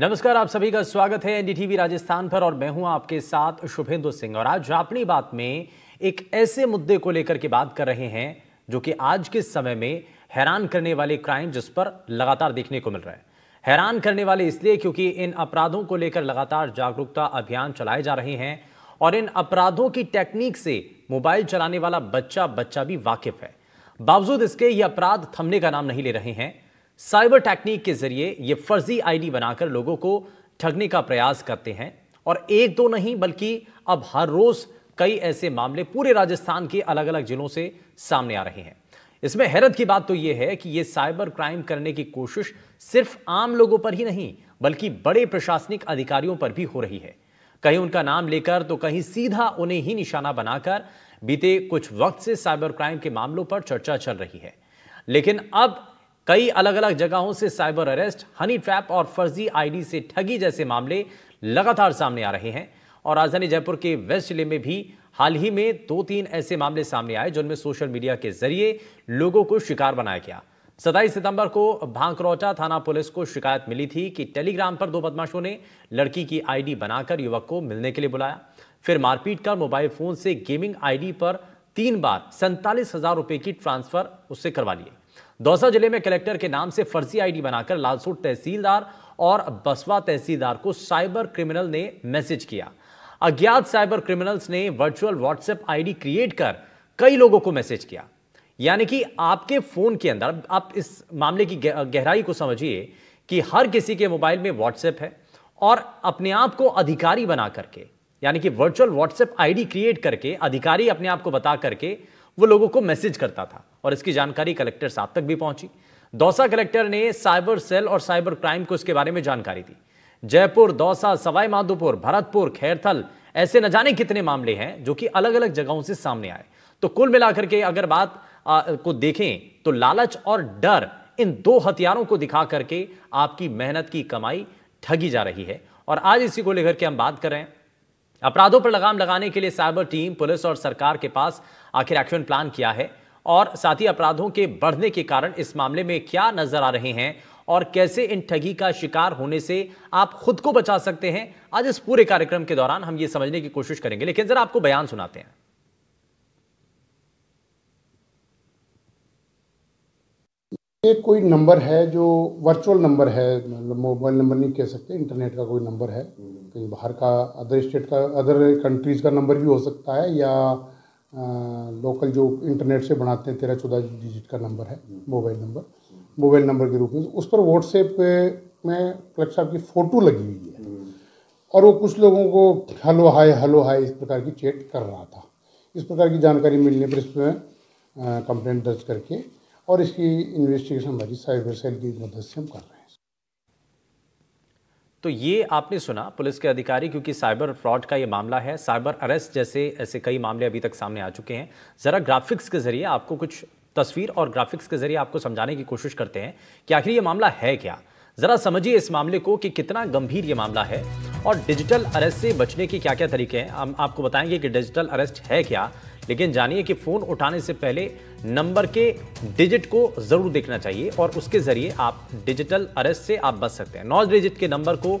नमस्कार आप सभी का स्वागत है एनडीटीवी राजस्थान पर और मैं हूं आपके साथ शुभेंदु सिंह और आज अपनी बात में एक ऐसे मुद्दे को लेकर के बात कर रहे हैं जो कि आज के समय में हैरान करने वाले क्राइम जिस पर लगातार देखने को मिल रहा है हैरान करने वाले इसलिए क्योंकि इन अपराधों को लेकर लगातार जागरूकता अभियान चलाए जा रहे हैं और इन अपराधों की टेक्निक से मोबाइल चलाने वाला बच्चा बच्चा भी वाकिफ है बावजूद इसके ये अपराध थमने का नाम नहीं ले रहे हैं साइबर टेक्निक के जरिए ये फर्जी आईडी बनाकर लोगों को ठगने का प्रयास करते हैं और एक दो नहीं बल्कि अब हर रोज कई ऐसे मामले पूरे राजस्थान के अलग अलग जिलों से सामने आ रहे हैं इसमें हैरत की बात तो यह है कि ये साइबर क्राइम करने की कोशिश सिर्फ आम लोगों पर ही नहीं बल्कि बड़े प्रशासनिक अधिकारियों पर भी हो रही है कहीं उनका नाम लेकर तो कहीं सीधा उन्हें ही निशाना बनाकर बीते कुछ वक्त से साइबर क्राइम के मामलों पर चर्चा चल रही है लेकिन अब कई अलग अलग जगहों से साइबर अरेस्ट हनी ट्रैप और फर्जी आईडी से ठगी जैसे मामले लगातार सामने आ रहे हैं और राजधानी जयपुर के वेस्ट जिले में भी हाल ही में दो तीन ऐसे मामले सामने आए जिनमें सोशल मीडिया के जरिए लोगों को शिकार बनाया गया सताईस सितंबर को भांकरौटा थाना पुलिस को शिकायत मिली थी कि टेलीग्राम पर दो बदमाशों ने लड़की की आईडी बनाकर युवक को मिलने के लिए बुलाया फिर मारपीट कर मोबाइल फोन से गेमिंग आईडी पर तीन बार सैंतालीस हजार रुपए की ट्रांसफर उससे करवा लिए दौसा जिले में कलेक्टर के नाम से फर्जी आईडी बनाकर लालसोट तहसीलदार और बसवा तहसीलदार को साइबर क्रिमिनल ने मैसेज किया अज्ञात साइबर क्रिमिनल्स ने वर्चुअल व्हाट्सएप आईडी क्रिएट कर कई लोगों को मैसेज किया यानी कि आपके फोन के अंदर आप इस मामले की गहराई को समझिए कि हर किसी के मोबाइल में व्हाट्सएप है और अपने आप को अधिकारी बना करके यानी कि वर्चुअल व्हाट्सएप आईडी क्रिएट करके अधिकारी अपने आप को बता करके वो लोगों को मैसेज करता था और इसकी जानकारी कलेक्टर साहब तक भी पहुंची दौसा कलेक्टर ने साइबर सेल और साइबर क्राइम को इसके बारे में जानकारी दी जयपुर दौसा सवाई माधोपुर भरतपुर खैरथल ऐसे न जाने कितने मामले हैं जो कि अलग अलग जगहों से सामने आए तो कुल मिलाकर के अगर बात आ, को देखें तो लालच और डर इन दो हथियारों को दिखा करके आपकी मेहनत की कमाई ठगी जा रही है और आज इसी को लेकर के हम बात कर रहे हैं अपराधों पर लगाम लगाने के लिए साइबर टीम पुलिस और सरकार के पास आखिर एक्शन प्लान किया है और साथ ही अपराधों के बढ़ने के कारण इस मामले में क्या नजर आ रहे हैं और कैसे इन ठगी का शिकार होने से आप खुद को बचा सकते हैं आज इस पूरे कार्यक्रम के दौरान हम ये समझने की कोशिश करेंगे लेकिन जरा आपको बयान सुनाते हैं ये कोई नंबर है जो वर्चुअल नंबर है मोबाइल मतलब नंबर नहीं कह सकते इंटरनेट का कोई नंबर है हम्म। कहीं बाहर का अदर स्टेट का अदर कंट्रीज़ का नंबर भी हो सकता है या लोकल जो इंटरनेट से बनाते हैं तेरह चौदह डिजिट का नंबर है मोबाइल नंबर मोबाइल नंबर के रूप में उस पर व्हाट्सएप में कलेक्टर साहब की फ़ोटो लगी हुई है हम्म। और वो कुछ लोगों को हलो हाय हलो हाय इस प्रकार की चैट कर रहा था इस प्रकार की जानकारी मिलने पर इसमें कंप्लेंट दर्ज करके और इसकी इन्वेस्टिगेशन हमारी साइबर सेल की मदद से हम कर रहे हैं तो ये आपने सुना पुलिस के अधिकारी क्योंकि साइबर फ्रॉड का ये मामला है साइबर अरेस्ट जैसे ऐसे कई मामले अभी तक सामने आ चुके हैं ज़रा ग्राफिक्स के ज़रिए आपको कुछ तस्वीर और ग्राफिक्स के ज़रिए आपको समझाने की कोशिश करते हैं कि आखिर ये मामला है क्या ज़रा समझिए इस मामले को कि कितना गंभीर ये मामला है और डिजिटल अरेस्ट से बचने के क्या क्या तरीके हैं हम आपको बताएंगे कि डिजिटल अरेस्ट है क्या लेकिन जानिए कि फ़ोन उठाने से पहले नंबर के डिजिट को ज़रूर देखना चाहिए और उसके ज़रिए आप डिजिटल अरेस्ट से आप बच सकते हैं नौ डिजिट के नंबर को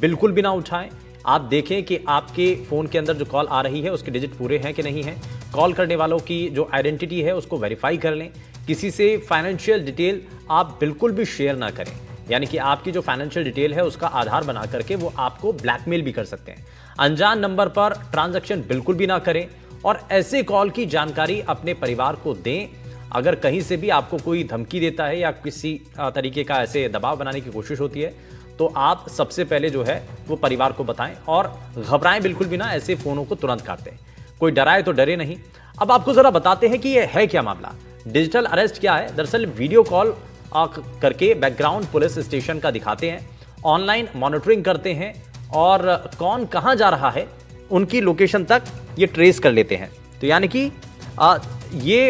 बिल्कुल भी ना उठाएं आप देखें कि आपके फ़ोन के अंदर जो कॉल आ रही है उसके डिजिट पूरे हैं कि नहीं है कॉल करने वालों की जो आइडेंटिटी है उसको वेरीफाई कर लें किसी से फाइनेंशियल डिटेल आप बिल्कुल भी शेयर ना करें यानी कि आपकी जो फाइनेंशियल डिटेल है उसका आधार बना करके वो आपको ब्लैकमेल भी कर सकते हैं अनजान नंबर पर ट्रांजैक्शन बिल्कुल भी ना करें और ऐसे कॉल की जानकारी अपने परिवार को दें अगर कहीं से भी आपको कोई धमकी देता है या किसी तरीके का ऐसे दबाव बनाने की कोशिश होती है तो आप सबसे पहले जो है वो परिवार को बताएं और घबराएं बिल्कुल भी ना ऐसे फोनों को तुरंत काट दें कोई डराए तो डरे नहीं अब आपको जरा बताते हैं कि ये है क्या मामला डिजिटल अरेस्ट क्या है दरअसल वीडियो कॉल करके बैकग्राउंड पुलिस स्टेशन का दिखाते हैं ऑनलाइन मॉनिटरिंग करते हैं और कौन कहाँ जा रहा है उनकी लोकेशन तक ये ट्रेस कर लेते हैं तो यानी कि ये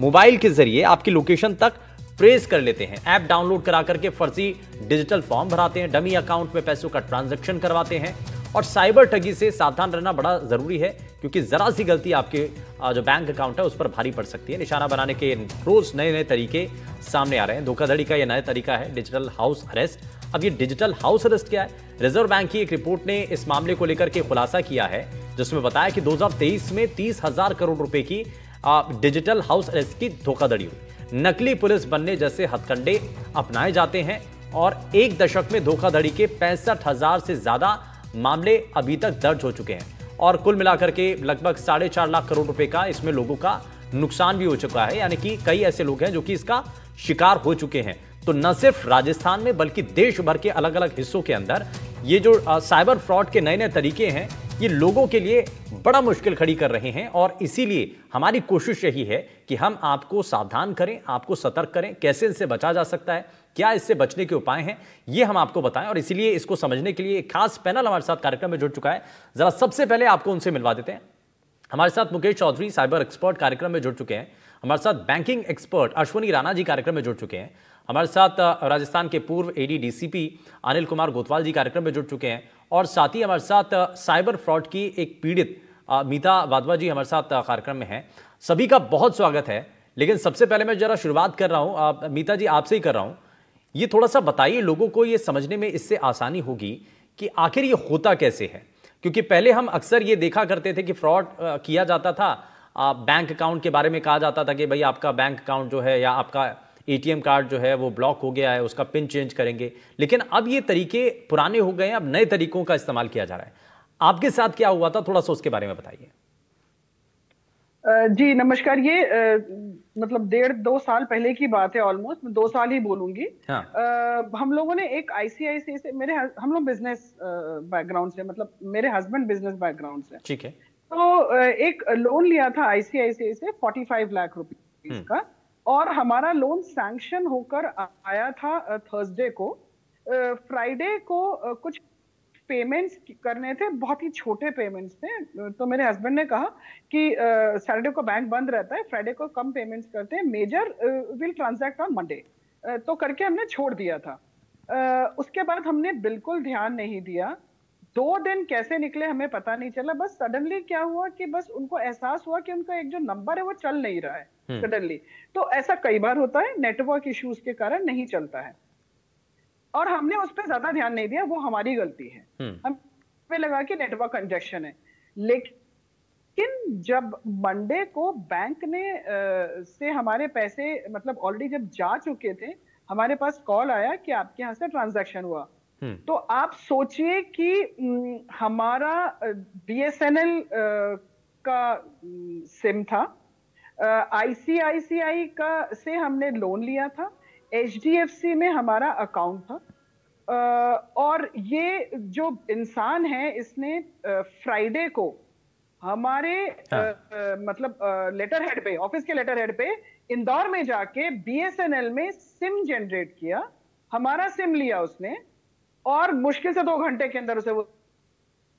मोबाइल के ज़रिए आपकी लोकेशन तक ट्रेस कर लेते हैं ऐप डाउनलोड करा करके फर्जी डिजिटल फॉर्म भराते हैं डमी अकाउंट में पैसों का ट्रांजेक्शन करवाते हैं और साइबर ठगी से सावधान रहना बड़ा जरूरी है क्योंकि जरा सी गलती आपके जो बैंक अकाउंट है उस पर भारी पड़ सकती है निशाना बनाने के रोज नए नए तरीके सामने आ रहे हैं धोखाधड़ी का यह नया तरीका है डिजिटल हाउस अरेस्ट अब ये डिजिटल हाउस अरेस्ट क्या है रिजर्व बैंक की एक रिपोर्ट ने इस मामले को लेकर के खुलासा किया है जिसमें बताया कि 2023 में तीस हजार करोड़ रुपए की डिजिटल हाउस अरेस्ट की धोखाधड़ी हुई नकली पुलिस बनने जैसे हथकंडे अपनाए जाते हैं और एक दशक में धोखाधड़ी के पैंसठ हजार से ज्यादा मामले अभी तक दर्ज हो चुके हैं और कुल मिलाकर के लगभग साढ़े चार लाख करोड़ रुपए का इसमें लोगों का नुकसान भी हो चुका है यानी कि कई ऐसे लोग हैं जो कि इसका शिकार हो चुके हैं तो न सिर्फ राजस्थान में बल्कि देश भर के अलग अलग हिस्सों के अंदर ये जो साइबर फ्रॉड के नए नए तरीके हैं ये लोगों के लिए बड़ा मुश्किल खड़ी कर रहे हैं और इसीलिए हमारी कोशिश यही है कि हम आपको सावधान करें आपको सतर्क करें कैसे इनसे बचा जा सकता है क्या इससे बचने के उपाय हैं ये हम आपको बताएं और इसीलिए इसको समझने के लिए एक खास पैनल हमारे साथ कार्यक्रम में जुड़ चुका है जरा सबसे पहले आपको उनसे मिलवा देते हैं हमारे साथ मुकेश चौधरी साइबर एक्सपर्ट कार्यक्रम में जुड़ चुके हैं हमारे साथ बैंकिंग एक्सपर्ट अश्वनी राणा जी कार्यक्रम में जुड़ चुके हैं हमारे साथ राजस्थान के पूर्व एडी डीसीपी अनिल कुमार गोतवाल जी कार्यक्रम में जुड़ चुके हैं और साथ ही हमारे साथ साइबर फ्रॉड की एक पीड़ित मीता वाधवा जी हमारे साथ कार्यक्रम में हैं सभी का बहुत स्वागत है लेकिन सबसे पहले मैं जरा शुरुआत कर रहा हूँ मीता जी आपसे ही कर रहा हूँ ये थोड़ा सा बताइए लोगों को ये समझने में इससे आसानी होगी कि आखिर ये होता कैसे है क्योंकि पहले हम अक्सर ये देखा करते थे कि फ्रॉड किया जाता था बैंक अकाउंट के बारे में कहा जाता था कि भाई आपका बैंक अकाउंट जो है या आपका एटीएम कार्ड जो है वो ब्लॉक हो गया है उसका पिन चेंज करेंगे लेकिन अब ये तरीके पुराने हो गए अब नए तरीकों का इस्तेमाल किया जा रहा है आपके साथ क्या हुआ था थोड़ा सा उसके बारे में बताइए जी नमस्कार ये आ, मतलब डेढ़ दो साल पहले की बात है ऑलमोस्ट मैं दो साल ही बोलूंगी हाँ. आ, हम लोगों ने एक आईसीआईसी से मेरे हम लोग बिजनेस बैकग्राउंड से मतलब मेरे हस्बैंड बिजनेस बैकग्राउंड से ठीक है तो एक लोन लिया था आईसीआईसी से फाइव लाख रुपीज का और हमारा लोन सैंक्शन होकर आया था थर्सडे को फ्राइडे को कुछ पेमेंट्स करने थे बहुत ही छोटे पेमेंट्स थे तो मेरे हस्बैंड ने कहा कि सैटरडे को बैंक बंद रहता है फ्राइडे को कम पेमेंट्स करते हैं major will transact on Monday तो करके हमने छोड़ दिया था उसके बाद हमने बिल्कुल ध्यान नहीं दिया दो दिन कैसे निकले हमें पता नहीं चला बस सडनली क्या हुआ कि बस उनको एहसास हुआ कि उनका एक जो नंबर है वो चल नहीं रहा है सडनली हम्म। तो ऐसा कई बार होता है नेटवर्क इश्यूज के कारण नहीं चलता है और हमने उस पर ज्यादा ध्यान नहीं दिया वो हमारी गलती है हमें हम्म। लगा कि नेटवर्क कंजेक्शन है लेकिन जब मंडे को बैंक ने आ, से हमारे पैसे मतलब ऑलरेडी जब जा चुके थे हमारे पास कॉल आया कि आपके यहाँ से ट्रांजेक्शन हुआ हम्म। तो आप सोचिए कि हमारा बीएसएनएल का सिम था आईसीआईसीआई का से हमने लोन लिया था एचडीएफसी में हमारा अकाउंट था और ये जो इंसान है इसने फ्राइडे को हमारे हाँ। मतलब लेटर हेड पे ऑफिस के लेटर हेड पे इंदौर में जाके बीएसएनएल में सिम जनरेट किया हमारा सिम लिया उसने और मुश्किल से दो घंटे के अंदर उसे वो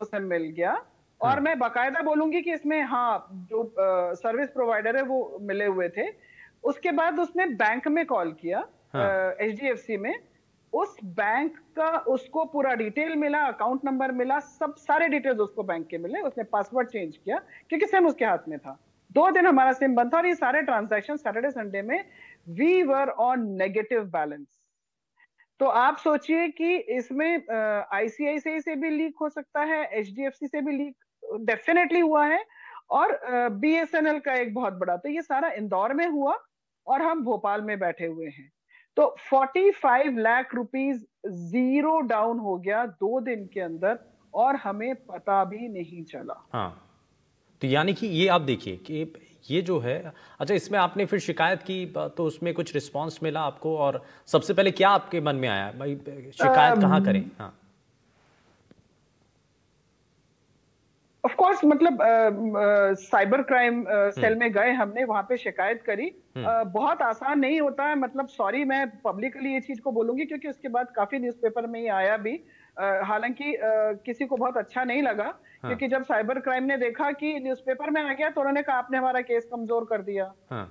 उसे मिल गया और हम्म। मैं बाकायदा बोलूंगी कि इसमें हाँ जो आ, सर्विस प्रोवाइडर है वो मिले हुए थे उसके बाद उसने बैंक में कॉल किया एच डी एफ सी में उस बैंक का उसको पूरा डिटेल मिला अकाउंट नंबर मिला सब सारे डिटेल्स उसको बैंक के मिले उसने पासवर्ड चेंज किया क्योंकि सिम उसके हाथ में था दो दिन हमारा सिम बंद था और ये सारे ट्रांजेक्शन सैटरडे संडे में we were on negative balance तो आप सोचिए कि इसमें आईसीआईसीआई से भी लीक हो सकता है एच से भी लीक डेफिनेटली हुआ है और बी का एक बहुत बड़ा तो ये सारा इंदौर में हुआ और हम भोपाल में बैठे हुए हैं तो 45 लाख रुपीस जीरो डाउन हो गया दो दिन के अंदर और हमें पता भी नहीं चला हाँ तो यानी कि ये आप देखिए कि ये जो है अच्छा इसमें आपने फिर शिकायत की तो उसमें कुछ रिस्पांस मिला आपको और सबसे पहले क्या आपके मन में आया भाई शिकायत कहाँ करें हाँ ऑफ कोर्स मतलब साइबर क्राइम सेल में गए हमने वहां पे शिकायत करी आ, हम्म। बहुत आसान नहीं होता है मतलब सॉरी मैं पब्लिकली ये चीज को बोलूंगी क्योंकि उसके बाद काफी न्यूज़पेपर में ही आया भी हालांकि किसी को बहुत अच्छा नहीं लगा हाँ। क्योंकि जब साइबर क्राइम ने देखा कि न्यूज़पेपर में आ गया तो उन्होंने कहा आपने हमारा केस कमजोर कर दिया हाँ।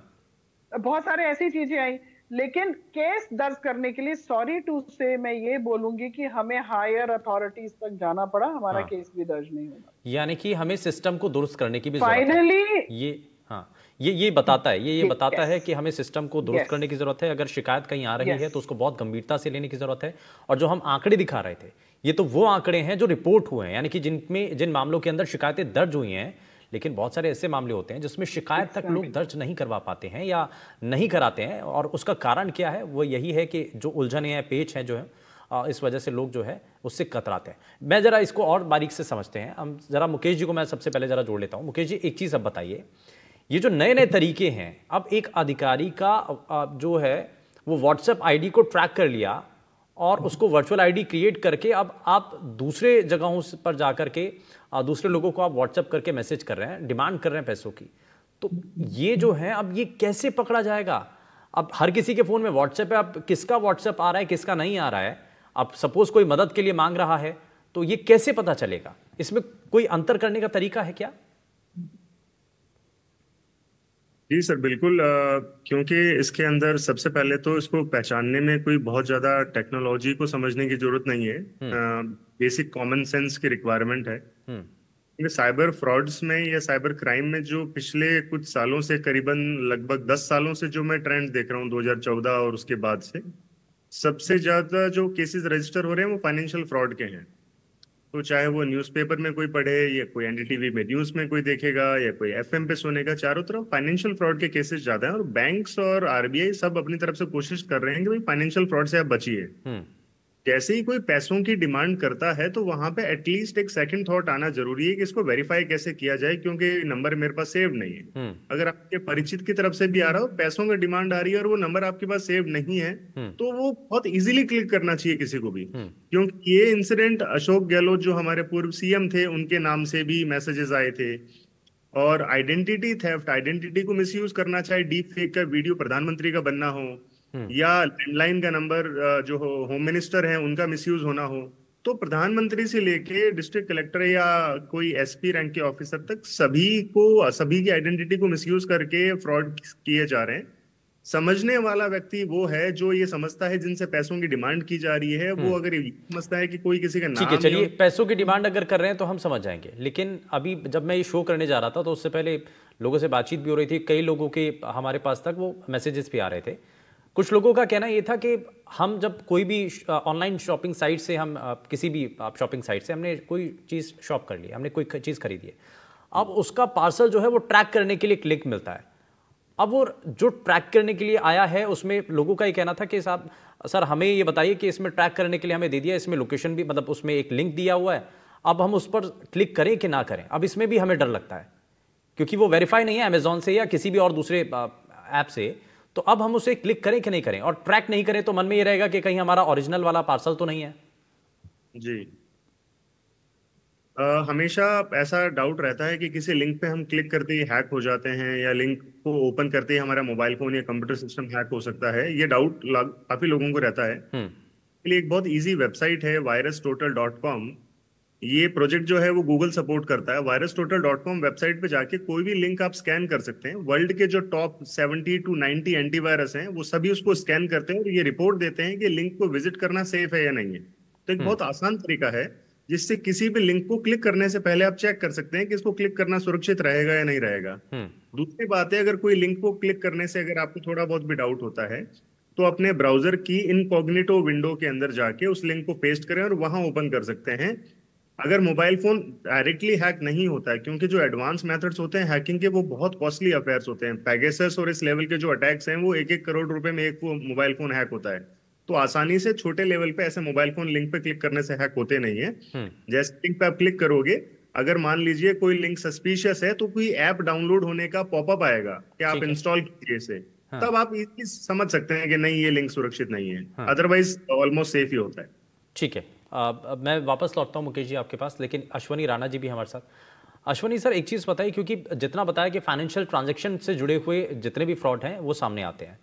बहुत सारे ऐसी चीजें आई लेकिन केस दर्ज करने के लिए सॉरी टू से मैं ये बोलूंगी कि हमें हायर अथॉरिटीज तक जाना पड़ा हमारा हाँ। केस भी दर्ज नहीं होगा यानी कि हमें सिस्टम को दुरुस्त करने की भी फाइनली ये हाँ ये ये बताता है ये ये बताता है कि हमें सिस्टम को दुरुस्त करने की जरूरत है अगर शिकायत कहीं आ रही है तो उसको बहुत गंभीरता से लेने की जरूरत है और जो हम आंकड़े दिखा रहे थे ये तो वो आंकड़े हैं जो रिपोर्ट हुए हैं यानी कि जिनमें जिन मामलों के अंदर शिकायतें दर्ज हुई हैं लेकिन बहुत सारे ऐसे मामले होते हैं जिसमें शिकायत तक लोग दर्ज नहीं करवा पाते हैं या नहीं कराते हैं और उसका कारण क्या है वो यही है कि जो उलझने हैं पेच हैं जो है इस वजह से लोग जो है उससे कतराते हैं मैं ज़रा इसको और बारीक से समझते हैं हम ज़रा मुकेश जी को मैं सबसे पहले ज़रा जोड़ लेता हूँ मुकेश जी एक चीज़ अब बताइए ये जो नए नए तरीके हैं अब एक अधिकारी का जो है वो व्हाट्सएप आईडी को ट्रैक कर लिया और उसको वर्चुअल आईडी क्रिएट करके अब आप दूसरे जगहों पर जा करके दूसरे लोगों को आप व्हाट्सएप करके मैसेज कर रहे हैं डिमांड कर रहे हैं पैसों की तो ये जो है अब ये कैसे पकड़ा जाएगा अब हर किसी के फ़ोन में व्हाट्सएप है अब किसका व्हाट्सएप आ रहा है किसका नहीं आ रहा है अब सपोज़ कोई मदद के लिए मांग रहा है तो ये कैसे पता चलेगा इसमें कोई अंतर करने का तरीका है क्या जी सर बिल्कुल क्योंकि इसके अंदर सबसे पहले तो इसको पहचानने में कोई बहुत ज़्यादा टेक्नोलॉजी को समझने की जरूरत नहीं है बेसिक कॉमन सेंस की रिक्वायरमेंट है साइबर हम्म। फ्रॉड्स में या साइबर क्राइम में जो पिछले कुछ सालों से करीबन लगभग दस सालों से जो मैं ट्रेंड देख रहा हूँ दो और उसके बाद से सबसे ज्यादा जो केसेस रजिस्टर हो रहे हैं वो फाइनेंशियल फ्रॉड के हैं तो चाहे वो न्यूज़पेपर में कोई पढ़े या कोई एन में न्यूज़ में कोई देखेगा या कोई एफ पे सुनेगा चारों तरफ फाइनेंशियल फ्रॉड के केसेस ज्यादा हैं और बैंक्स और आरबीआई सब अपनी तरफ से कोशिश कर रहे हैं कि भाई फाइनेंशियल फ्रॉड से आप बचिए हम्म। जैसे ही कोई पैसों की डिमांड करता है तो वहां पे एटलीस्ट एक सेकंड थॉट आना जरूरी है कि इसको वेरीफाई कैसे किया जाए क्योंकि नंबर मेरे पास सेव नहीं है हम्म। अगर आपके परिचित की तरफ से भी आ रहा हो पैसों की डिमांड आ रही है और वो नंबर आपके पास सेव नहीं है हम्म। तो वो बहुत इजीली क्लिक करना चाहिए किसी को भी हम्म। क्योंकि ये इंसिडेंट अशोक गहलोत जो हमारे पूर्व सीएम थे उनके नाम से भी मैसेजेस आए थे और आइडेंटिटी थेफ्ट आइडेंटिटी को मिस करना चाहे डीप फेक का वीडियो प्रधानमंत्री का बनना हो हम्म। या लैंडलाइन का नंबर जो हो होम मिनिस्टर हैं उनका मिसयूज होना हो तो प्रधानमंत्री से लेके डिस्ट्रिक्ट कलेक्टर या कोई एसपी रैंक के ऑफिसर तक सभी को सभी की आइडेंटिटी को मिसयूज करके फ्रॉड किए जा रहे हैं समझने वाला व्यक्ति वो है जो ये समझता है जिनसे पैसों की डिमांड की जा रही है वो हम्म। अगर समझता है कि कोई किसी का नाम ठीक है चलिए पैसों की डिमांड अगर कर रहे हैं तो हम समझ जाएंगे लेकिन अभी जब मैं ये शो करने जा रहा था तो उससे पहले लोगों से बातचीत भी हो रही थी कई लोगों के हमारे पास तक वो मैसेजेस भी आ रहे थे कुछ लोगों का कहना ये था कि हम जब कोई भी ऑनलाइन शॉपिंग साइट से हम किसी भी आप शॉपिंग साइट से हमने कोई चीज़ शॉप कर ली हमने कोई चीज़ खरीदी है अब उसका पार्सल जो है वो ट्रैक करने के लिए एक लिंक मिलता है अब वो जो ट्रैक करने के लिए आया है उसमें लोगों का ये कहना था कि साहब सर हमें ये बताइए कि इसमें ट्रैक करने के लिए हमें दे दिया इसमें लोकेशन भी मतलब उसमें एक लिंक दिया हुआ है अब हम उस पर क्लिक करें कि ना करें अब इसमें भी हमें डर लगता है क्योंकि वो वेरीफाई नहीं है अमेजोन से या किसी भी और दूसरे ऐप से तो अब हम उसे क्लिक करें कि नहीं करें और ट्रैक नहीं करें तो मन में ये रहेगा कि कहीं हमारा ओरिजिनल वाला पार्सल तो नहीं है जी आ, हमेशा ऐसा डाउट रहता है कि किसी लिंक पे हम क्लिक करते ही हैक हो जाते हैं या लिंक को ओपन करते ही हमारा मोबाइल फोन या कंप्यूटर सिस्टम हैक हो सकता है ये डाउट काफी लोगों को रहता है हम्म। लिए एक बहुत इजी वेबसाइट है वायरस टोटल डॉट कॉम ये प्रोजेक्ट जो है वो गूगल सपोर्ट करता है virus total dot com website पे जाके कोई भी लिंक आप स्कैन कर सकते हैं वर्ल्ड के जो top seventy to ninety antivirus हैं वो सभी उसको स्कैन करते हैं और ये रिपोर्ट देते हैं कि लिंक को विजिट करना सेफ है या नहीं है तो एक हम्म। बहुत आसान तरीका है जिससे किसी भी लिंक को क्लिक करने से पहले आप चेक कर सकते हैं कि इसको क्लिक करना सुरक्षित रहेगा या नहीं रहेगा हम्म। दूसरी बात है अगर कोई लिंक को क्लिक करने से अगर आपको थोड़ा बहुत भी डाउट होता है तो अपने ब्राउजर की इनकॉग्निटो विंडो के अंदर जाके उस लिंक को पेस्ट करें और वहां ओपन कर सकते हैं अगर मोबाइल फोन डायरेक्टली हैक नहीं होता है क्योंकि जो एडवांस मेथड्स होते हैं हैकिंग के वो बहुत कॉस्टली अफेयर्स होते हैं पैगेस और इस लेवल के जो अटैक्स हैं वो एक एक करोड़ रुपए में एक मोबाइल फोन हैक होता है तो आसानी से छोटे लेवल पे ऐसे मोबाइल फोन लिंक पे क्लिक करने से हैक होते नहीं है हम्म। जैसे लिंक पे आप क्लिक करोगे अगर मान लीजिए कोई लिंक सस्पिशियस है तो कोई ऐप डाउनलोड होने का पॉपअप आएगा कि आप इंस्टॉल कीजिए इसे हाँ। तब आप समझ सकते हैं कि नहीं ये लिंक सुरक्षित नहीं है अदरवाइज ऑलमोस्ट सेफ ही होता है ठीक है आ, मैं वापस लौटता हूँ मुकेश जी आपके पास लेकिन अश्वनी राणा जी भी हमारे साथ अश्वनी सर एक चीज़ बताइए क्योंकि जितना बताया कि फाइनेंशियल ट्रांजेक्शन से जुड़े हुए जितने भी फ्रॉड हैं वो सामने आते हैं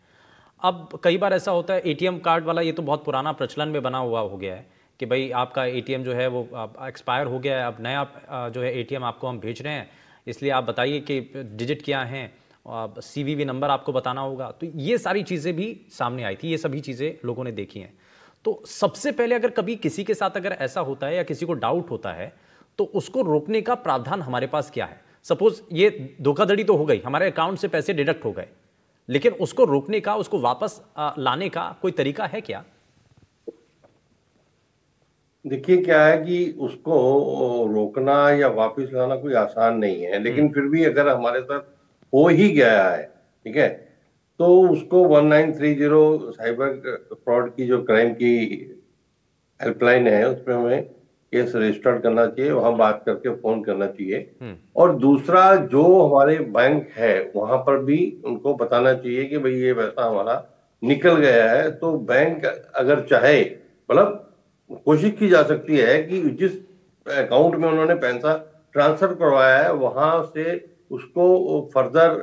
अब कई बार ऐसा होता है एटीएम कार्ड वाला ये तो बहुत पुराना प्रचलन में बना हुआ हो गया है कि भाई आपका एटीएम जो है वो एक्सपायर हो गया है अब नया जो है एटीएम आपको हम भेज रहे हैं इसलिए आप बताइए कि डिजिट क्या हैं सी वी नंबर आपको बताना होगा तो ये सारी चीज़ें भी सामने आई थी ये सभी चीज़ें लोगों ने देखी हैं तो सबसे पहले अगर कभी किसी के साथ अगर ऐसा होता है या किसी को डाउट होता है तो उसको रोकने का प्रावधान हमारे पास क्या है सपोज ये धोखाधड़ी तो हो गई हमारे अकाउंट से पैसे डिडक्ट हो गए लेकिन उसको रोकने का उसको वापस लाने का कोई तरीका है क्या देखिए क्या है कि उसको रोकना या वापस लाना कोई आसान नहीं है लेकिन हम्म। फिर भी अगर हमारे साथ हो ही गया है ठीक है तो उसको 1930 साइबर फ्रॉड की जो क्राइम की हेल्पलाइन है उसमें हमें केस रजिस्टर करना चाहिए वहां बात करके फोन करना चाहिए हम्म। और दूसरा जो हमारे बैंक है वहां पर भी उनको बताना चाहिए कि भाई ये पैसा हमारा निकल गया है तो बैंक अगर चाहे मतलब कोशिश की जा सकती है कि जिस अकाउंट में उन्होंने पैसा ट्रांसफर करवाया है वहां से उसको फर्दर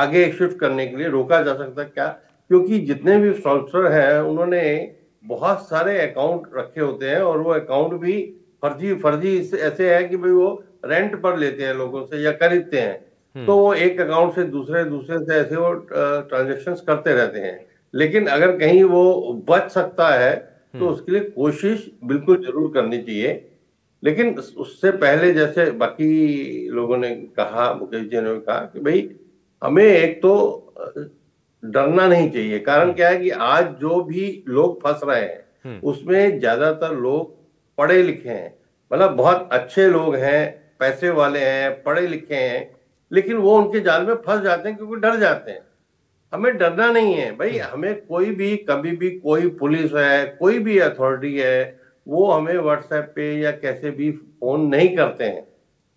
आगे शिफ्ट करने के लिए रोका जा सकता क्या क्योंकि जितने भी सॉल्सर हैं उन्होंने बहुत सारे अकाउंट रखे होते हैं और वो अकाउंट भी फर्जी फर्जी ऐसे है कि भाई वो रेंट पर लेते हैं लोगों से या खरीदते हैं हम्म। तो वो एक अकाउंट से दूसरे दूसरे से ऐसे वो ट्रांजेक्शन करते रहते हैं लेकिन अगर कहीं वो बच सकता है हम्म। तो उसके लिए कोशिश बिल्कुल जरूर करनी चाहिए लेकिन उससे पहले जैसे बाकी लोगों ने कहा मुकेश जी ने कहा कि भाई हमें एक तो डरना नहीं चाहिए कारण हम्म। क्या है कि आज जो भी लोग फंस रहे हैं हम्म। उसमें ज्यादातर लोग पढ़े लिखे हैं मतलब बहुत अच्छे लोग हैं पैसे वाले हैं पढ़े लिखे हैं लेकिन वो उनके जाल में फंस जाते हैं क्योंकि डर जाते हैं हमें डरना नहीं है भाई हम्म। हमें कोई भी कभी भी कोई पुलिस है कोई भी अथॉरिटी है वो हमें व्हाट्सएप पे या कैसे भी फोन नहीं करते हैं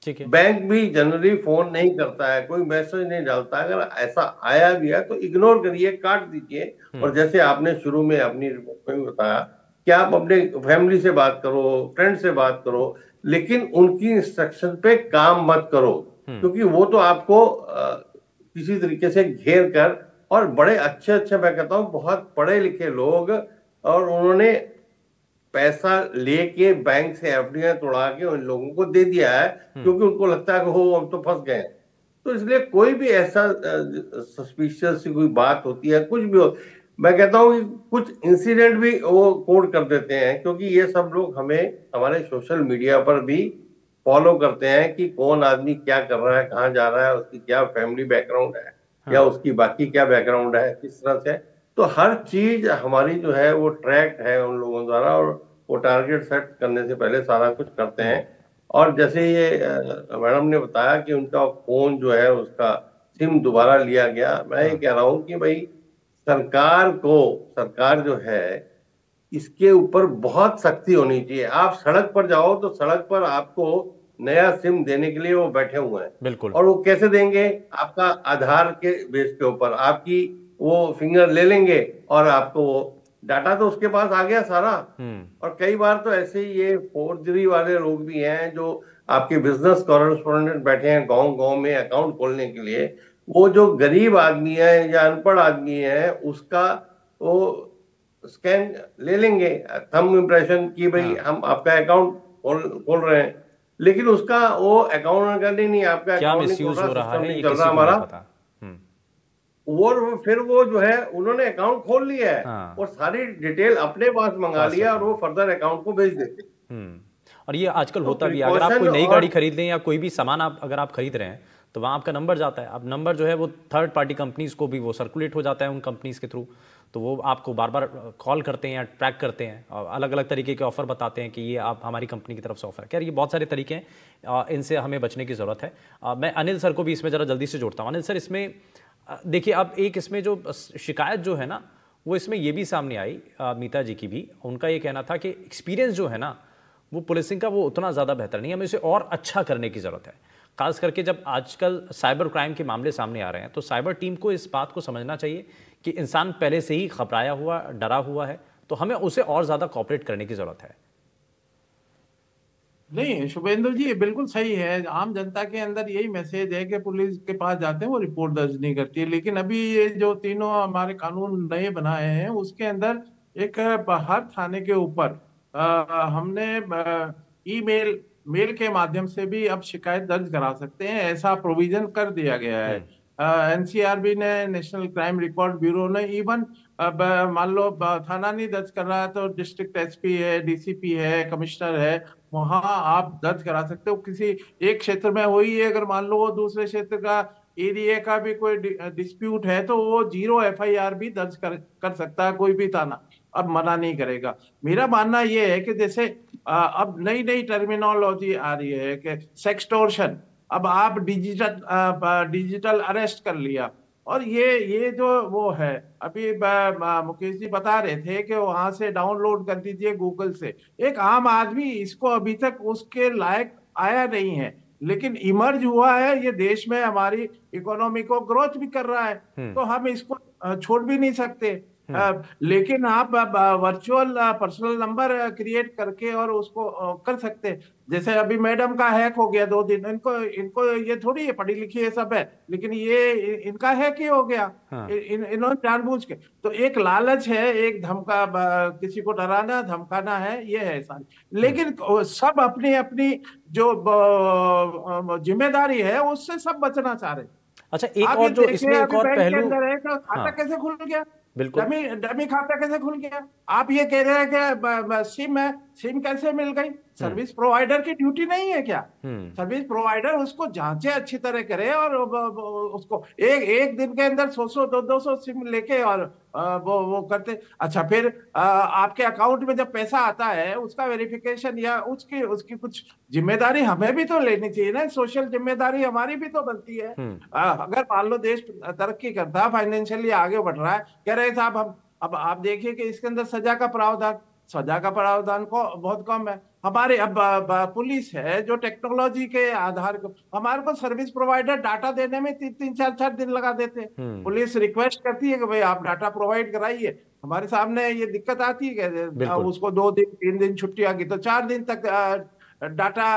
ठीक है बैंक भी जनरली फोन नहीं करता है कोई मैसेज नहीं डालता अगर ऐसा आया भी है तो इग्नोर करिए काट दीजिए हम्म। और जैसे आपने शुरू में अपनी रिपोर्ट में बताया कि आप अपने फैमिली से बात करो फ्रेंड से बात करो लेकिन उनकी इंस्ट्रक्शन पे काम मत करो हम्म। क्योंकि वो तो आपको आ, किसी तरीके से घेर कर और बड़े अच्छे अच्छे मैं कहता हूँ बहुत पढ़े लिखे लोग और उन्होंने पैसा लेके बैंक से एफ डी तोड़ा के उन लोगों को दे दिया है हम्म। क्योंकि उनको लगता है कि हो हम तो फंस गए तो इसलिए कोई भी ऐसा सस्पिशियस सी कोई बात होती है कुछ भी हो मैं कहता हूँ कुछ इंसिडेंट भी वो कोड कर देते हैं क्योंकि ये सब लोग हमें हमारे सोशल मीडिया पर भी फॉलो करते हैं कि कौन आदमी क्या कर रहा है कहाँ जा रहा है उसकी क्या फैमिली बैकग्राउंड है हाँ। या उसकी बाकी क्या बैकग्राउंड है किस तरह से तो हर चीज हमारी जो है वो ट्रैक है उन लोगों द्वारा और वो टारगेट सेट करने से पहले सारा कुछ करते हैं और जैसे ये मैडम ने बताया कि उनका फोन जो है उसका सिम दोबारा लिया गया मैं ये हाँ। कह रहा हूँ कि भाई सरकार को सरकार जो है इसके ऊपर बहुत सख्ती होनी चाहिए आप सड़क पर जाओ तो सड़क पर आपको नया सिम देने के लिए वो बैठे हुए हैं बिल्कुल और वो कैसे देंगे आपका आधार के बेस के ऊपर आपकी वो फिंगर ले लेंगे और आपको वो डाटा तो उसके पास आ गया सारा हम्म। और कई बार तो ऐसे ही ये फोर्जरी वाले लोग भी हैं जो आपके बिजनेस कॉरेस्पोंडेंट बैठे हैं गांव गांव में अकाउंट खोलने के लिए वो जो गरीब आदमी है या अनपढ़ आदमी है उसका वो स्कैन ले लेंगे थम इम्प्रेशन की भाई हाँ। हम आपका अकाउंट खोल रहे हैं लेकिन उसका वो अकाउंट नहीं आपका चल रहा हमारा वो फिर वो जो है उन्होंने अकाउंट खोल लिया है हाँ। और सारी डिटेल अपने पास मंगा लिया और वो फर्दर अकाउंट को भेज देते हम्म। और ये आजकल तो होता भी है अगर आप कोई नई गाड़ी खरीद लें या कोई भी सामान आप अगर आप खरीद रहे हैं तो वहाँ आपका नंबर जाता है अब नंबर जो है वो थर्ड पार्टी कंपनीज को भी वो सर्कुलेट हो जाता है उन कंपनीज के थ्रू तो वो आपको बार बार कॉल करते हैं या ट्रैक करते हैं और अलग अलग तरीके के ऑफ़र बताते हैं कि ये आप हमारी कंपनी की तरफ से ऑफ़र है खैर ये बहुत सारे तरीके हैं इनसे हमें बचने की ज़रूरत है मैं अनिल सर को भी इसमें ज़रा जल्दी से जोड़ता हूँ अनिल सर इसमें देखिए अब एक इसमें जो शिकायत जो है ना वो इसमें ये भी सामने आई मीता जी की भी उनका ये कहना था कि एक्सपीरियंस जो है ना वो पुलिसिंग का वो उतना ज़्यादा बेहतर नहीं है हमें इसे और अच्छा करने की ज़रूरत है खास करके जब आजकल साइबर क्राइम के मामले सामने आ रहे हैं तो साइबर टीम को इस बात को समझना चाहिए कि इंसान पहले से ही घबराया हुआ डरा हुआ है तो हमें उसे और ज़्यादा कॉपरेट करने की ज़रूरत है नहीं शुभेंद्र जी बिल्कुल सही है आम जनता के अंदर यही मैसेज है कि पुलिस के पास जाते हैं वो रिपोर्ट दर्ज नहीं करती है लेकिन अभी ये जो तीनों हमारे कानून नए बनाए हैं उसके अंदर एक हर थाने के ऊपर हमने ईमेल मेल के माध्यम से भी अब शिकायत दर्ज करा सकते हैं ऐसा प्रोविजन कर दिया गया है हम्म। एनसीआरबी e ने नेशनल क्राइम रिकॉर्ड ब्यूरो ने इवन मान लो थाना नहीं दर्ज कर रहा है तो डिस्ट्रिक्ट एसपी है डीसीपी है कमिश्नर है वहाँ आप दर्ज करा सकते हो किसी एक क्षेत्र में हो ही अगर मान लो वो दूसरे क्षेत्र का एरिया का भी कोई डिस्प्यूट है तो वो जीरो एफ भी दर्ज कर कर सकता है कोई भी थाना अब मना नहीं करेगा मेरा मानना ये है कि जैसे अब नई नई टर्मिनोलॉजी आ रही है कि सेक्सटोर्शन अब आप डिजिटल डिजिटल अरेस्ट कर लिया और ये ये जो वो है अभी मुकेश जी बता रहे थे कि वहां से डाउनलोड कर दीजिए गूगल से एक आम आदमी इसको अभी तक उसके लायक आया नहीं है लेकिन इमर्ज हुआ है ये देश में हमारी इकोनॉमी को ग्रोथ भी कर रहा है हम्म। तो हम इसको छोड़ भी नहीं सकते हम्म। लेकिन आप वर्चुअल पर्सनल नंबर क्रिएट करके और उसको कर सकते हैं जैसे अभी मैडम का हैक हो गया दो दिन इनको इनको ये थोड़ी है पढ़ी लिखी है सब है लेकिन ये इनका हैक ही हो गया हाँ। इन इन्होंने जानबूझ के तो एक लालच है एक धमका किसी को डराना धमकाना है ये है सारी हम्म। लेकिन सब अपनी अपनी जो जिम्मेदारी है उससे सब बचना चाह रहे अच्छा एक और जो इसमें एक और पहलू तो खाता हाँ। कैसे खुल गया बिल्कुल डमी डमी खाता कैसे खुल गया आप ये कह रहे हैं कि सिम है सिम कैसे मिल गई हम्म। सर्विस प्रोवाइडर की ड्यूटी नहीं है क्या हम्म। सर्विस प्रोवाइडर उसको जांचे अच्छी तरह करे और उसको एक एक दिन के अंदर सौ सौ दो दो सौ सिम लेके और वो वो करते अच्छा फिर आपके अकाउंट में जब पैसा आता है उसका वेरिफिकेशन या उसकी उसकी कुछ जिम्मेदारी हमें भी तो लेनी चाहिए ना सोशल जिम्मेदारी हमारी भी तो बनती है हम्म। अगर मान लो देश तरक्की करता है फाइनेंशियली आगे बढ़ रहा है कह रहे साहब हम अब आप देखिए कि इसके अंदर सजा का प्रावधान सजा का प्रावधान को बहुत कम है हमारे अब पुलिस है जो टेक्नोलॉजी के आधार हमारे को सर्विस प्रोवाइडर डाटा देने में तीन तीन चार चार दिन लगा देते हैं हम्म। पुलिस रिक्वेस्ट करती है कि भाई आप डाटा प्रोवाइड कराइए हमारे सामने ये दिक्कत आती है कि उसको दो दिन तीन दिन छुट्टी आ गई तो चार दिन तक डाटा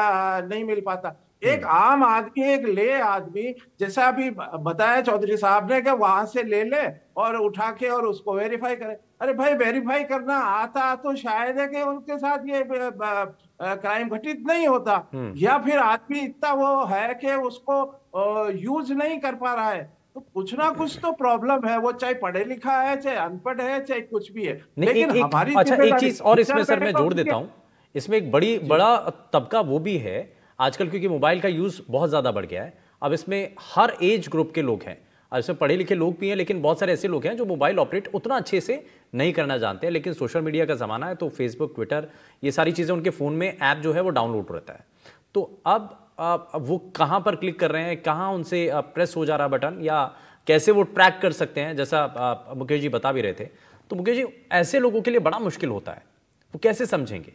नहीं मिल पाता हम्म। एक आम आदमी एक ले आदमी जैसा अभी बताया चौधरी साहब ने कि वहां से ले ले और उठा के और उसको वेरीफाई करें अरे भाई वेरीफाई करना आता तो शायद है कि उनके साथ ये क्राइम घटित नहीं होता हम्म। या फिर आदमी इतना वो है कि उसको यूज नहीं कर पा रहा है तो कुछ ना कुछ तो प्रॉब्लम है वो चाहे पढ़े लिखा है चाहे अनपढ़ है चाहे कुछ भी है लेकिन एक, हमारी अच्छा एक चीज और इसमें सर मैं जोड़ देता हूँ इसमें एक बड़ी बड़ा तबका वो भी है आजकल क्योंकि मोबाइल का यूज बहुत ज्यादा बढ़ गया है अब इसमें हर एज ग्रुप के लोग हैं आज से पढ़े लिखे लोग भी हैं लेकिन बहुत सारे ऐसे लोग हैं जो मोबाइल ऑपरेट उतना अच्छे से नहीं करना जानते हैं लेकिन सोशल मीडिया का ज़माना है तो फेसबुक ट्विटर ये सारी चीज़ें उनके फ़ोन में ऐप जो है वो डाउनलोड रहता है तो अब अब वो कहाँ पर क्लिक कर रहे हैं कहाँ उनसे प्रेस हो जा रहा बटन या कैसे वो ट्रैक कर सकते हैं जैसा मुकेश जी बता भी रहे थे तो मुकेश जी ऐसे लोगों के लिए बड़ा मुश्किल होता है वो कैसे समझेंगे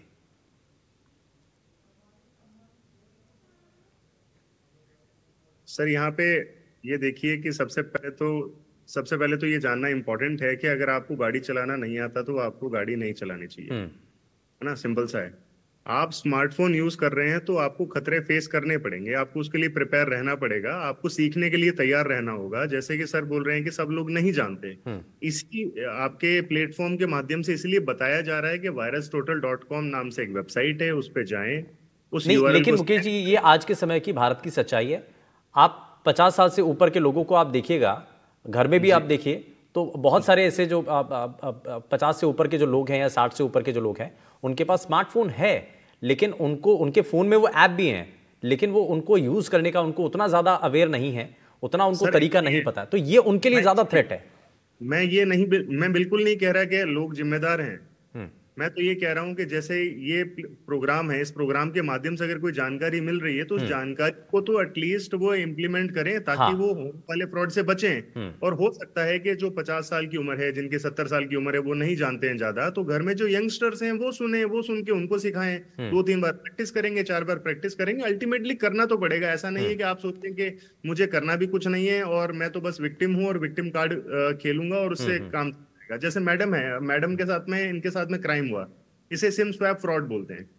सर यहाँ पे ये देखिए कि सबसे पहले तो सबसे पहले तो ये जानना इम्पोर्टेंट है कि अगर आपको गाड़ी चलाना नहीं आता तो आपको गाड़ी नहीं चलानी चाहिए हम्म। है ना सिंपल सा है आप स्मार्टफोन यूज कर रहे हैं तो आपको खतरे फेस करने पड़ेंगे आपको उसके लिए प्रिपेयर रहना पड़ेगा आपको सीखने के लिए तैयार रहना होगा जैसे कि सर बोल रहे हैं कि सब लोग नहीं जानते हम्म। इसकी आपके प्लेटफॉर्म के माध्यम से इसलिए बताया जा रहा है कि वायरस टोटल डॉट कॉम नाम से एक वेबसाइट है उस पर जाए उस नहीं, लेकिन मुकेश जी ये आज के समय की भारत की सच्चाई है आप पचास साल से ऊपर के लोगों को आप देखिएगा घर में भी आप देखिए तो बहुत सारे ऐसे जो पचास से ऊपर के जो लोग हैं या साठ से ऊपर के जो लोग हैं उनके पास स्मार्टफोन है लेकिन उनको उनके फ़ोन में वो ऐप भी हैं लेकिन वो उनको यूज़ करने का उनको उतना ज़्यादा अवेयर नहीं है उतना उनको तरीका नहीं पता तो ये उनके लिए ज़्यादा थ्रेट है मैं ये नहीं मैं बिल्कुल नहीं कह रहा कि लोग जिम्मेदार हैं मैं तो ये कह रहा हूँ कि जैसे ये प्रोग्राम है इस प्रोग्राम के माध्यम से अगर कोई जानकारी मिल रही है तो उस हम्म। जानकारी को तो एटलीस्ट वो इम्प्लीमेंट करें ताकि हाँ। वो होम वाले फ्रॉड से बचें हम्म। और हो सकता है कि जो पचास साल की उम्र है जिनके सत्तर साल की उम्र है वो नहीं जानते हैं ज्यादा तो घर में जो यंगस्टर्स हैं वो सुने वो सुन के उनको सिखाएं हम्म। दो तीन बार प्रैक्टिस करेंगे चार बार प्रैक्टिस करेंगे अल्टीमेटली करना तो पड़ेगा ऐसा नहीं है कि आप सोचते हैं कि मुझे करना भी कुछ नहीं है और मैं तो बस विक्टिम हूँ और विक्टिम कार्ड खेलूंगा और उससे काम जाएगा जैसे मैडम है मैडम के साथ में इनके साथ में क्राइम हुआ इसे सिम स्वैप फ्रॉड बोलते हैं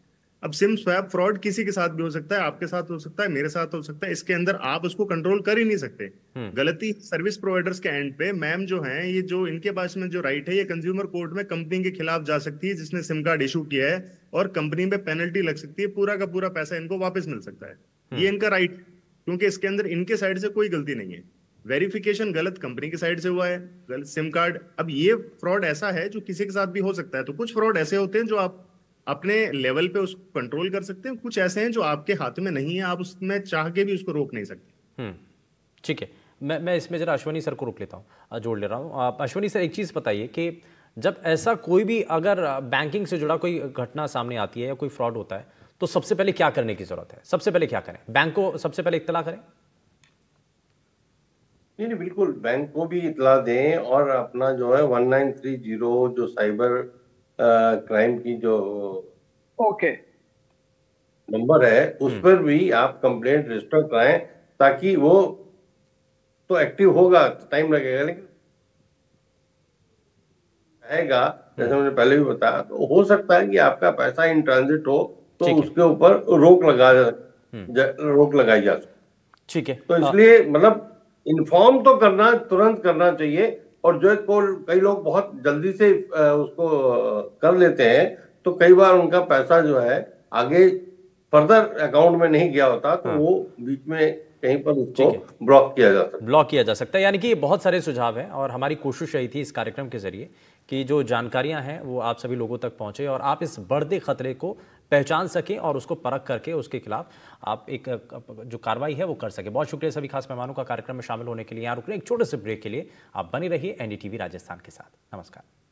अब सिम स्वैप फ्रॉड किसी के साथ भी हो सकता है आपके साथ हो सकता है मेरे साथ हो सकता है इसके अंदर आप उसको कंट्रोल कर ही नहीं सकते हम्म। गलती सर्विस प्रोवाइडर्स के एंड पे मैम जो है ये जो इनके पास में जो राइट है ये कंज्यूमर कोर्ट में कंपनी के खिलाफ जा सकती है जिसने सिम कार्ड इशू किया है और कंपनी में पेनल्टी लग सकती है पूरा का पूरा पैसा इनको वापस मिल सकता है हम्म। ये इनका राइट क्योंकि इसके अंदर इनके साइड से कोई गलती नहीं है वेरिफिकेशन गलत कंपनी की साइड से हुआ है गलत सिम कार्ड अब ये फ्रॉड ऐसा है जो किसी के साथ भी हो सकता है तो कुछ फ्रॉड ऐसे होते हैं जो आप अपने लेवल पे उसको कंट्रोल कर सकते हैं कुछ ऐसे हैं जो आपके हाथ में नहीं है आप उसमें चाह के भी उसको रोक नहीं सकते हम्म, ठीक है मैं मैं इसमें जरा अश्वनी सर को रोक लेता हूँ जोड़ ले रहा हूँ आप अश्वनी सर एक चीज़ बताइए कि जब ऐसा कोई भी अगर बैंकिंग से जुड़ा कोई घटना सामने आती है या कोई फ्रॉड होता है तो सबसे पहले क्या करने की ज़रूरत है सबसे पहले क्या करें बैंक को सबसे पहले इतला करें नहीं नहीं बिल्कुल बैंक को भी इतला दें और अपना जो है 1930 जो साइबर क्राइम की जो ओके नंबर है उस हम्म। पर भी आप कंप्लेंट रजिस्टर कराएं ताकि वो तो एक्टिव होगा टाइम लगेगा लेकिन आएगा जैसे मैंने हम्म। पहले भी बताया तो हो सकता है कि आपका पैसा इन ट्रांजिट हो तो उसके ऊपर रोक लगा हम्म। रोक लगाई जा सकती ठीक है तो इसलिए मतलब इन्फॉर्म तो करना तुरंत करना चाहिए और जो एक कई लोग बहुत जल्दी से उसको कर लेते हैं तो कई बार उनका पैसा जो है आगे फर्दर अकाउंट में नहीं गया होता तो हाँ। वो बीच में कहीं पर उसको ब्लॉक किया जा सकता ब्लॉक किया जा सकता है यानी कि बहुत सारे सुझाव हैं और हमारी कोशिश यही थी इस कार्यक्रम के जरिए कि जो जानकारियां हैं वो आप सभी लोगों तक पहुंचे और आप इस बढ़ते खतरे को पहचान सकें और उसको परख करके उसके खिलाफ आप एक जो कार्रवाई है वो कर सके बहुत शुक्रिया सभी खास मेहमानों का कार्यक्रम में शामिल होने के लिए यहाँ रुक रहे एक छोटे से ब्रेक के लिए आप बने रहिए एनडीटीवी राजस्थान के साथ नमस्कार